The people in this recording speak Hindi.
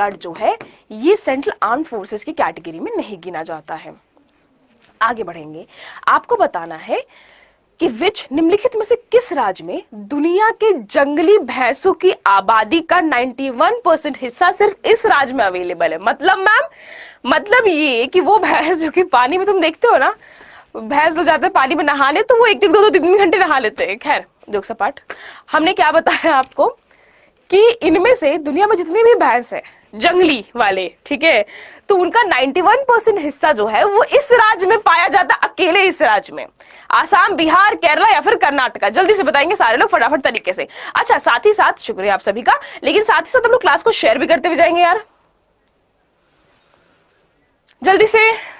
गार्ड जो है ये सेंट्रल आर्म फोर्सेस की कैटेगरी में नहीं गिना जाता है आगे बढ़ेंगे आपको बताना है कि विच निम्नलिखित में से किस राज्य में दुनिया के जंगली भैंसों की आबादी का 91 परसेंट हिस्सा सिर्फ इस राज्य में अवेलेबल है मतलब मैम मतलब ये कि वो भैंस जो कि पानी में तुम देखते हो ना भैंस लोग जाते हैं पानी में नहाने तो वो एक दो दो तीन घंटे नहा लेते हैं खैर जोक सपाट हमने क्या बताया आपको कि इनमें से दुनिया में जितनी भी भैंस है जंगली वाले ठीक है तो उनका 91 परसेंट हिस्सा जो है वो इस राज्य में पाया जाता अकेले इस राज्य में आसाम बिहार केरला या फिर कर्नाटका जल्दी से बताएंगे सारे लोग फटाफट तरीके से अच्छा साथ ही साथ शुक्रिया आप सभी का लेकिन साथ ही साथ हम लोग क्लास को शेयर भी करते हुए जाएंगे यार जल्दी से